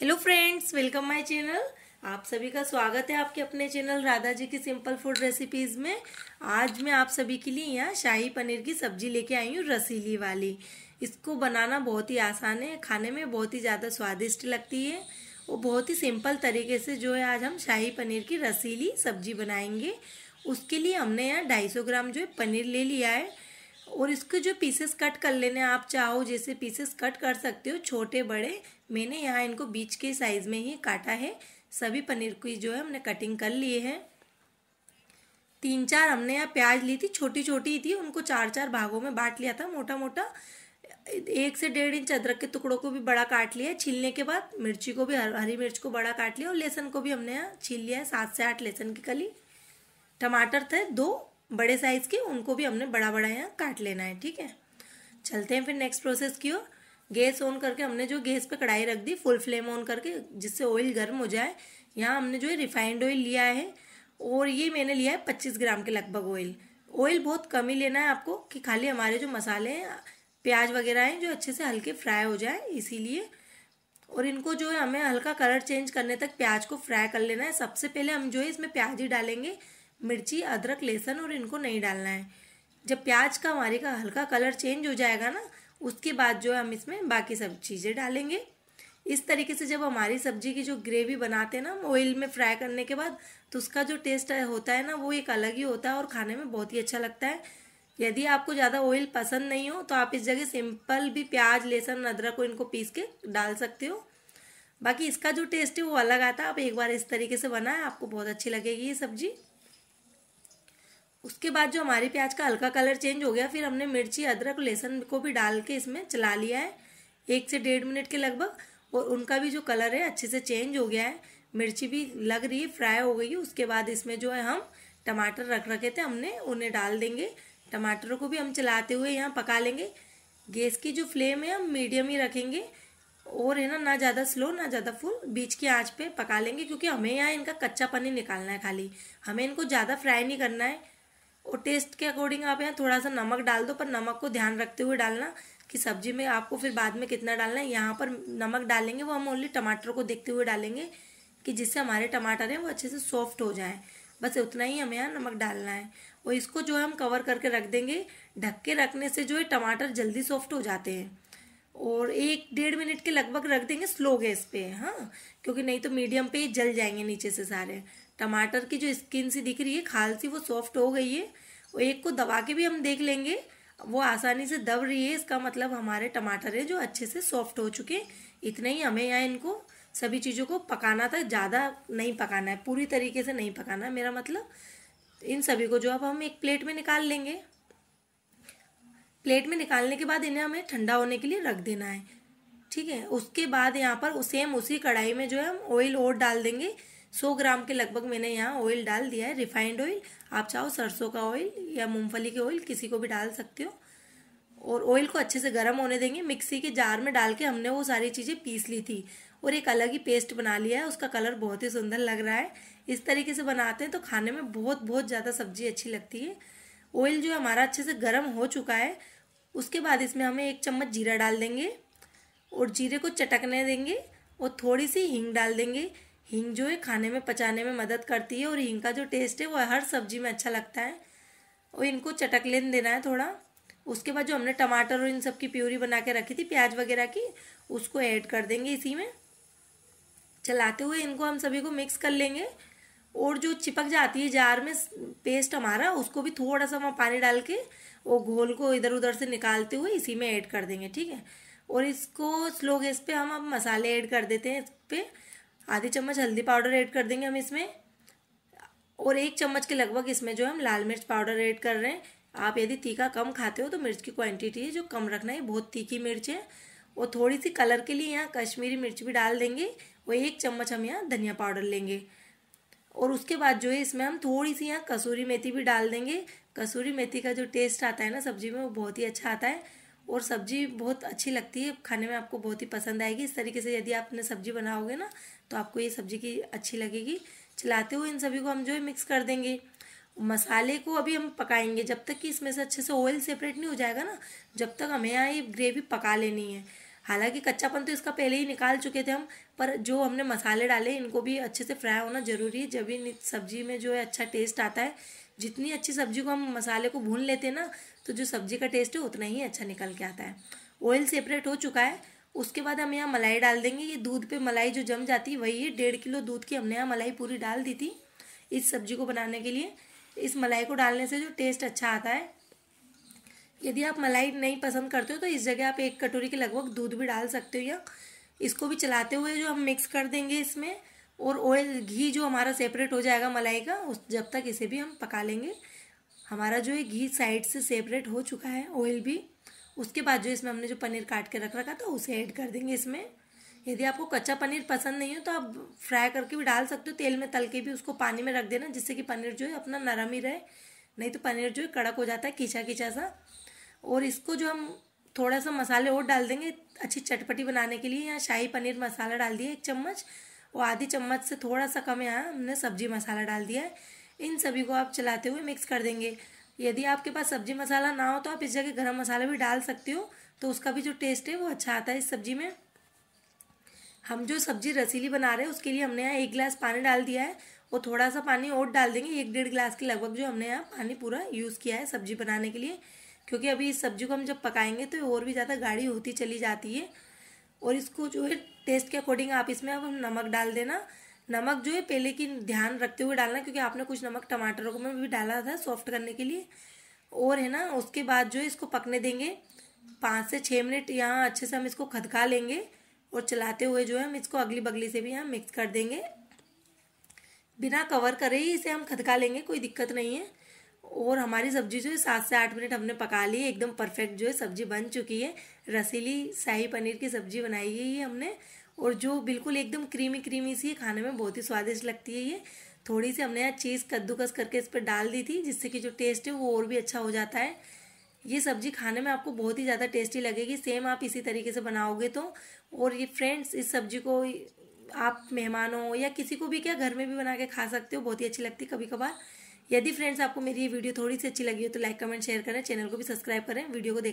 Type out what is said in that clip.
hello friends welcome my channel आप सभी का स्वागत है आपके अपने चैनल राधा जी की सिंपल फूड रेसिपीज़ में आज मैं आप सभी के लिए यहाँ शाही पनीर की सब्जी लेके आई हूँ रसीली वाली इसको बनाना बहुत ही आसान है खाने में बहुत ही ज़्यादा स्वादिष्ट लगती है और बहुत ही सिंपल तरीके से जो है आज हम शाही पनीर की रसीली सब्जी बनाएंगे उसके लिए हमने यहाँ ढाई ग्राम जो है पनीर ले लिया है और इसके जो पीसेस कट कर लेने आप चाहो जैसे पीसेस कट कर सकते हो छोटे बड़े मैंने यहाँ इनको बीच के साइज़ में ही काटा है सभी पनीर की जो है हमने कटिंग कर लिए है तीन चार हमने यहाँ प्याज ली थी छोटी छोटी थी उनको चार चार भागों में बांट लिया था मोटा मोटा एक से डेढ़ इंच अदरक के टुकड़ों को भी बड़ा काट लिया है छीलने के बाद मिर्ची को भी हरी मिर्च को बड़ा काट लिया और लहसुन को भी हमने यहाँ छील लिया है सात से आठ लहसुन की कली टमाटर थे दो बड़े साइज के उनको भी हमने बड़ा बड़ा यहाँ काट लेना है ठीक है चलते हैं फिर नेक्स्ट प्रोसेस की ओर गैस ऑन करके हमने जो गैस पे कढ़ाई रख दी फुल फ्लेम ऑन करके जिससे ऑयल गर्म हो जाए यहाँ हमने जो है रिफाइंड ऑयल लिया है और ये मैंने लिया है पच्चीस ग्राम के लगभग ऑयल ऑयल बहुत कम ही लेना है आपको कि खाली हमारे जो मसाले हैं प्याज वगैरह हैं जो अच्छे से हल्के फ्राई हो जाए इसीलिए और इनको जो है हमें हल्का कलर चेंज करने तक प्याज को फ्राई कर लेना है सबसे पहले हम जो है इसमें प्याज ही डालेंगे मिर्ची अदरक लहसुन और इनको नहीं डालना है जब प्याज का हमारे का हल्का कलर चेंज हो जाएगा ना उसके बाद जो है हम इसमें बाकी सब चीज़ें डालेंगे इस तरीके से जब हमारी सब्जी की जो ग्रेवी बनाते हैं ना हम ऑयल में फ्राई करने के बाद तो उसका जो टेस्ट होता है ना वो एक अलग ही होता है और खाने में बहुत ही अच्छा लगता है यदि आपको ज़्यादा ऑयल पसंद नहीं हो तो आप इस जगह सिंपल भी प्याज लहसुन अदरक को इनको पीस के डाल सकते हो बाकी इसका जो टेस्ट है वो अलग आता है आप एक बार इस तरीके से बनाएं आपको बहुत अच्छी लगेगी ये सब्जी उसके बाद जो हमारे प्याज का हल्का कलर चेंज हो गया फिर हमने मिर्ची अदरक लहसुन को भी डाल के इसमें चला लिया है एक से डेढ़ मिनट के लगभग और उनका भी जो कलर है अच्छे से चेंज हो गया है मिर्ची भी लग रही है फ्राई हो गई है उसके बाद इसमें जो है हम टमाटर रख रखे थे हमने उन्हें डाल देंगे टमाटरों को भी हम चलाते हुए यहाँ पका लेंगे गैस की जो फ्लेम है हम मीडियम ही रखेंगे और है ना ना ज़्यादा स्लो ना ज़्यादा फुल बीच की आंच पे पका लेंगे क्योंकि हमें यहाँ इनका कच्चा पानी निकालना है खाली हमें इनको ज़्यादा फ्राई नहीं करना है और टेस्ट के अकॉर्डिंग आप यहाँ थोड़ा सा नमक डाल दो पर नमक को ध्यान रखते हुए डालना कि सब्जी में आपको फिर बाद में कितना डालना है यहाँ पर नमक डालेंगे वो हम ओनली टमाटर को देखते हुए डालेंगे कि जिससे हमारे टमाटर हैं वो अच्छे से सॉफ्ट हो जाएं बस उतना ही हमें यहाँ नमक डालना है और इसको जो है हम कवर करके रख देंगे ढक के रखने से जो है टमाटर जल्दी सॉफ्ट हो जाते हैं और एक डेढ़ मिनट के लगभग रख देंगे स्लो गैस पे हाँ क्योंकि नहीं तो मीडियम पे जल जाएंगे नीचे से सारे टमाटर की जो स्किन सी दिख रही है खाल सी वो सॉफ्ट हो गई है और एक को दबा के भी हम देख लेंगे वो आसानी से दब रही है इसका मतलब हमारे टमाटर है जो अच्छे से सॉफ्ट हो चुके इतने ही हमें यहाँ इनको सभी चीज़ों को पकाना था ज़्यादा नहीं पकाना है पूरी तरीके से नहीं पकाना है मेरा मतलब इन सभी को जो अब हम एक प्लेट में निकाल लेंगे प्लेट में निकालने के बाद इन्हें हमें ठंडा होने के लिए रख देना है ठीक है उसके बाद यहाँ पर सेम उसी कढ़ाई में जो है हम ऑयल और डाल देंगे सौ ग्राम के लगभग मैंने यहाँ ऑयल डाल दिया है रिफाइंड ऑयल आप चाहो सरसों का ऑयल या मूंगफली के ऑयल किसी को भी डाल सकते हो और ऑयल को अच्छे से गर्म होने देंगे मिक्सी के जार में डाल के हमने वो सारी चीज़ें पीस ली थी और एक अलग ही पेस्ट बना लिया है उसका कलर बहुत ही सुंदर लग रहा है इस तरीके से बनाते हैं तो खाने में बहुत बहुत ज़्यादा सब्जी अच्छी लगती है ऑयल जो हमारा अच्छे से गर्म हो चुका है उसके बाद इसमें हमें एक चम्मच जीरा डाल देंगे और जीरे को चटकने देंगे और थोड़ी सी हींग डाल देंगे हींग जो है खाने में पचाने में मदद करती है और हींग का जो टेस्ट है वो हर सब्जी में अच्छा लगता है और इनको चटक लेने देना है थोड़ा उसके बाद जो हमने टमाटर और इन सब की प्यूरी बना के रखी थी प्याज वगैरह की उसको ऐड कर देंगे इसी में चलाते हुए इनको हम सभी को मिक्स कर लेंगे और जो चिपक जाती है जार में पेस्ट हमारा उसको भी थोड़ा सा वहाँ पानी डाल के वो घोल को इधर उधर से निकालते हुए इसी में ऐड कर देंगे ठीक है और इसको स्लो गैस पे हम अब मसाले ऐड कर देते हैं इस पर आधी चम्मच हल्दी पाउडर ऐड कर देंगे हम इसमें और एक चम्मच के लगभग इसमें जो हम लाल मिर्च पाउडर ऐड कर रहे हैं आप यदि तीखा कम खाते हो तो मिर्च की क्वांटिटी है जो कम रखना है बहुत तीखी मिर्च है और थोड़ी सी कलर के लिए यहाँ कश्मीरी मिर्च भी डाल देंगे और एक चम्मच हम यहाँ धनिया पाउडर लेंगे और उसके बाद जो है इसमें हम थोड़ी सी यहाँ कसूरी मेथी भी डाल देंगे कसूरी मेथी का जो टेस्ट आता है ना सब्जी में वो बहुत ही अच्छा आता है और सब्जी बहुत अच्छी लगती है खाने में आपको बहुत ही पसंद आएगी इस तरीके से यदि आपने सब्जी बनाओगे ना तो आपको ये सब्जी की अच्छी लगेगी चलाते हुए इन सभी को हम जो है मिक्स कर देंगे मसाले को अभी हम पकाएंगे जब तक कि इसमें से अच्छे से ऑयल सेपरेट नहीं हो जाएगा ना जब तक हमें यहाँ ये ग्रेवी पका लेनी है हालांकि कच्चापन तो इसका पहले ही निकाल चुके थे हम पर जो हमने मसाले डाले इनको भी अच्छे से फ्राई होना ज़रूरी है जब भी सब्जी में जो है अच्छा टेस्ट आता है जितनी अच्छी सब्जी को हम मसाले को भून लेते हैं ना तो जो सब्जी का टेस्ट है उतना ही अच्छा निकल के आता है ऑयल सेपरेट हो चुका है उसके बाद हम यहाँ मलाई डाल देंगे ये दूध पे मलाई जो जम जाती है वही है डेढ़ किलो दूध की हमने यहाँ मलाई पूरी डाल दी थी इस सब्जी को बनाने के लिए इस मलाई को डालने से जो टेस्ट अच्छा आता है यदि आप मलाई नहीं पसंद करते हो तो इस जगह आप एक कटोरी के लगभग दूध भी डाल सकते हो या इसको भी चलाते हुए जो हम मिक्स कर देंगे इसमें और ऑयल घी जो हमारा सेपरेट हो जाएगा मलाई का उस जब तक इसे भी हम पका लेंगे हमारा जो है घी साइड से सेपरेट हो चुका है ऑयल भी उसके बाद जो इसमें हमने जो पनीर काट के रख रखा था उसे ऐड कर देंगे इसमें यदि आपको कच्चा पनीर पसंद नहीं हो तो आप फ्राई करके भी डाल सकते हो तेल में तल के भी उसको पानी में रख देना जिससे कि पनीर जो है अपना नरम ही रहे नहीं तो पनीर जो है कड़क हो जाता है खींचा खींचा सा और इसको जो हम थोड़ा सा मसाले और डाल देंगे अच्छी चटपटी बनाने के लिए यहाँ शाही पनीर मसाला डाल दिया एक चम्मच और आधी चम्मच से थोड़ा सा कम यहाँ हमने सब्जी मसाला डाल दिया है इन सभी को आप चलाते हुए मिक्स कर देंगे यदि आपके पास सब्जी मसाला ना हो तो आप इस जगह गरम मसाला भी डाल सकते हो तो उसका भी जो टेस्ट है वो अच्छा आता है इस सब्जी में हम जो सब्जी रसीली बना रहे हैं उसके लिए हमने यहाँ एक गिलास पानी डाल दिया है और थोड़ा सा पानी और डाल देंगे एक डेढ़ गिलास के लगभग जो हमने यहाँ पानी पूरा यूज़ किया है सब्जी बनाने के लिए क्योंकि अभी इस सब्जी को हम जब पकाएंगे तो और भी ज़्यादा गाढ़ी होती चली जाती है और इसको जो है टेस्ट के अकॉर्डिंग आप इसमें अब नमक डाल देना नमक जो है पहले की ध्यान रखते हुए डालना क्योंकि आपने कुछ नमक टमाटरों को में भी डाला था सॉफ्ट करने के लिए और है ना उसके बाद जो है इसको पकने देंगे पाँच से छः मिनट यहाँ अच्छे से हम इसको खदका लेंगे और चलाते हुए जो है हम इसको अगली बगली से भी यहाँ मिक्स कर देंगे बिना कवर करे ही इसे हम खदका लेंगे कोई दिक्कत नहीं है और हमारी सब्जी जो है सात से आठ मिनट हमने पका ली एकदम परफेक्ट जो है सब्जी बन चुकी है रसीली शाही पनीर की सब्जी बनाई है ये हमने और जो बिल्कुल एकदम क्रीमी क्रीमी सी है खाने में बहुत ही स्वादिष्ट लगती है ये थोड़ी सी हमने यहाँ चीज़ कद्दूकस करके इस पर डाल दी थी जिससे कि जो टेस्ट है वो और भी अच्छा हो जाता है ये सब्जी खाने में आपको बहुत ही ज़्यादा टेस्टी लगेगी सेम आप इसी तरीके से बनाओगे तो और ये फ्रेंड्स इस सब्जी को आप मेहमानों या किसी को भी क्या घर में भी बना के खा सकते हो बहुत ही अच्छी लगती है कभी कभार यदि फ्रेंड्स आपको मेरी ये वीडियो थोड़ी सी अच्छी लगी हो तो लाइक कमेंट शेयर करें चैनल को भी सब्सक्राइब करें वीडियो को